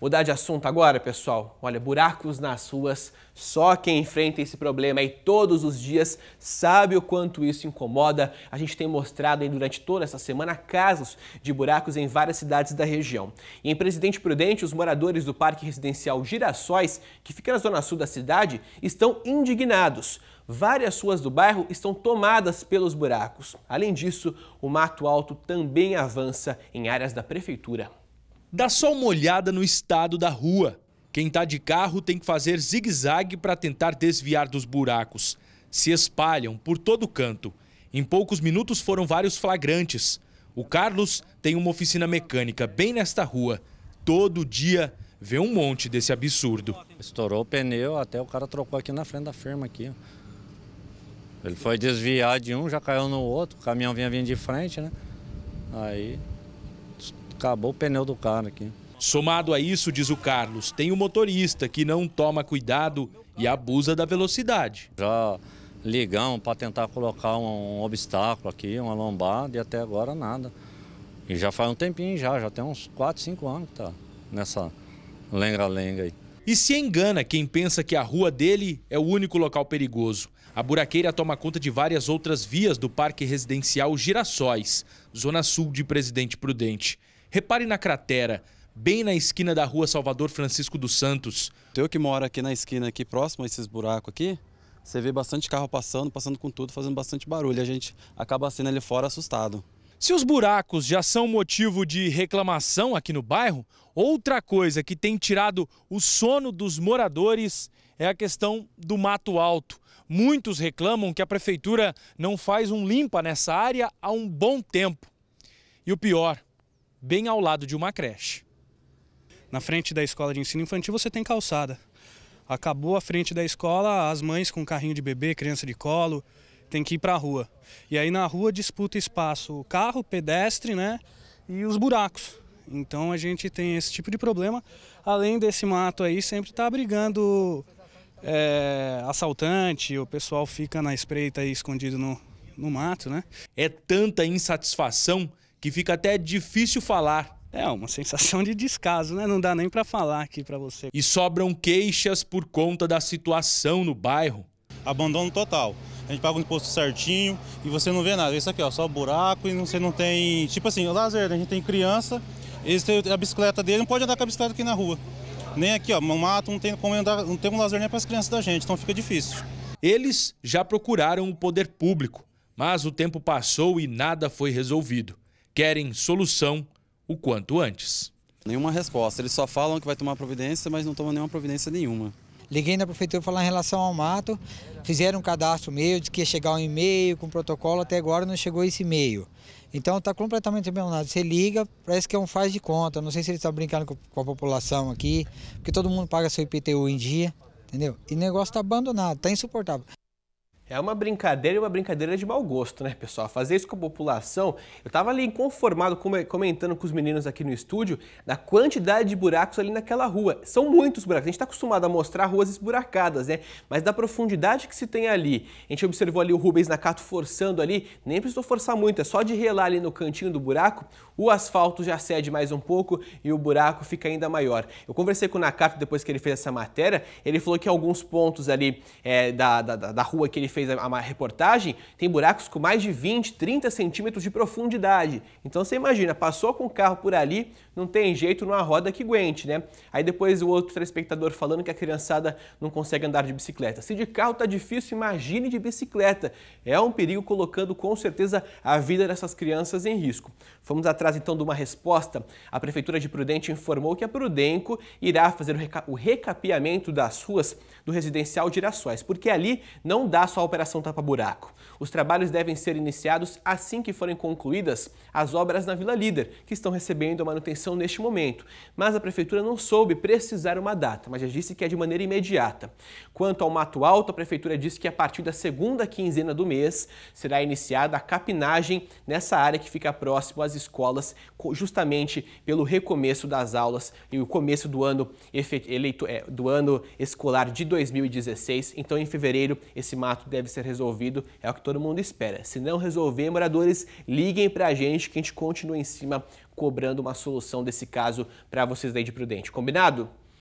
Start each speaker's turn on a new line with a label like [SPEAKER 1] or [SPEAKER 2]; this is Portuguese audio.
[SPEAKER 1] Mudar de assunto agora, pessoal. Olha, buracos nas ruas, só quem enfrenta esse problema aí todos os dias sabe o quanto isso incomoda. A gente tem mostrado aí durante toda essa semana casos de buracos em várias cidades da região. E em Presidente Prudente, os moradores do Parque Residencial Girassóis, que fica na zona sul da cidade, estão indignados. Várias ruas do bairro estão tomadas pelos buracos. Além disso, o mato alto também avança em áreas da prefeitura. Dá só uma olhada no
[SPEAKER 2] estado da rua. Quem está de carro tem que fazer zigue-zague para tentar desviar dos buracos. Se espalham por todo canto. Em poucos minutos foram vários flagrantes. O Carlos tem uma oficina mecânica bem nesta rua. Todo dia
[SPEAKER 3] vê um monte desse absurdo. Estourou o pneu, até o cara trocou aqui na frente da firma aqui. Ele foi desviar de um, já caiu no outro, o caminhão vinha vindo de frente, né? Aí acabou o pneu do carro aqui. Somado a
[SPEAKER 2] isso, diz o Carlos, tem o um motorista que não toma cuidado e abusa da velocidade.
[SPEAKER 3] Já ligamos para tentar colocar um obstáculo aqui, uma lombada, e até agora nada. E já faz um tempinho já, já tem uns 4, 5 anos que tá nessa lenga-lenga aí. E se engana quem pensa que a rua dele é o único local
[SPEAKER 2] perigoso. A buraqueira toma conta de várias outras vias do Parque Residencial Girassóis, zona sul de Presidente Prudente. Repare na cratera, bem na esquina da rua Salvador Francisco dos Santos. Eu que moro aqui na esquina, aqui próximo a esses buracos aqui, você vê bastante carro passando, passando com tudo, fazendo bastante barulho. A gente acaba sendo ali fora assustado. Se os buracos já são motivo de reclamação aqui no bairro, outra coisa que tem tirado o sono dos moradores é a questão do mato alto. Muitos reclamam que a prefeitura não faz um limpa nessa área há um bom tempo. E o pior, bem ao lado de uma creche. Na
[SPEAKER 4] frente da escola de ensino infantil você tem calçada. Acabou a frente da escola, as mães com carrinho de bebê, criança de colo, tem que ir para a rua. E aí na rua disputa espaço carro, pedestre, né? E os buracos. Então a gente tem esse tipo de problema. Além desse mato aí, sempre está brigando é, assaltante, o pessoal fica na espreita aí escondido no, no mato, né? É tanta
[SPEAKER 2] insatisfação que fica até difícil falar. É uma sensação de descaso, né? Não dá nem para falar aqui para você. E sobram queixas por conta da situação no bairro. Abandono total. A gente paga o imposto certinho e você não vê nada. Isso aqui, ó, só buraco e você não tem. Tipo assim, o lazer, né? a gente tem criança, eles têm a bicicleta dele, não pode andar com a bicicleta aqui na rua. Nem aqui, ó, mato, não tem como andar, não tem um lazer nem para as crianças da gente, então fica difícil. Eles já procuraram o poder público, mas o tempo passou e nada foi resolvido querem solução o quanto antes. Nenhuma resposta. Eles só falam
[SPEAKER 1] que vai tomar providência, mas não tomam nenhuma providência nenhuma. Liguei na prefeitura falar em relação ao mato, fizeram um cadastro meio de que ia chegar um e-mail com protocolo, até agora não chegou esse e-mail. Então está completamente abandonado. Você liga, parece que é um faz de conta. Não sei se eles estão brincando com a população aqui, porque todo mundo paga seu IPTU em dia, entendeu? E o negócio está abandonado, está insuportável. É uma brincadeira e uma brincadeira de mau gosto, né, pessoal? Fazer isso com a população. Eu estava ali inconformado, comentando com os meninos aqui no estúdio, da quantidade de buracos ali naquela rua. São muitos buracos. A gente está acostumado a mostrar ruas esburacadas, né? Mas da profundidade que se tem ali. A gente observou ali o Rubens Nakato forçando ali. Nem precisou forçar muito, é só de relar ali no cantinho do buraco. O asfalto já cede mais um pouco e o buraco fica ainda maior. Eu conversei com o Nakato depois que ele fez essa matéria. Ele falou que alguns pontos ali é, da, da, da rua que ele fez fez a reportagem, tem buracos com mais de 20, 30 centímetros de profundidade. Então você imagina, passou com o carro por ali, não tem jeito numa roda que aguente, né? Aí depois o outro telespectador falando que a criançada não consegue andar de bicicleta. Se de carro tá difícil, imagine de bicicleta. É um perigo colocando com certeza a vida dessas crianças em risco. Fomos atrás então de uma resposta. A Prefeitura de Prudente informou que a Prudenco irá fazer o, reca o recapeamento das ruas do residencial de Iraçóis, porque ali não dá só Operação Tapa Buraco. Os trabalhos devem ser iniciados assim que forem concluídas as obras na Vila Líder, que estão recebendo a manutenção neste momento. Mas a Prefeitura não soube precisar uma data, mas já disse que é de maneira imediata. Quanto ao Mato Alto, a Prefeitura disse que a partir da segunda quinzena do mês será iniciada a capinagem nessa área que fica próximo às escolas, justamente pelo recomeço das aulas e o começo do ano, eleito, é, do ano escolar de 2016. Então, em fevereiro, esse mato deve deve ser resolvido, é o que todo mundo espera. Se não resolver, moradores, liguem para a gente que a gente continua em cima cobrando uma solução desse caso para vocês daí de Prudente. Combinado?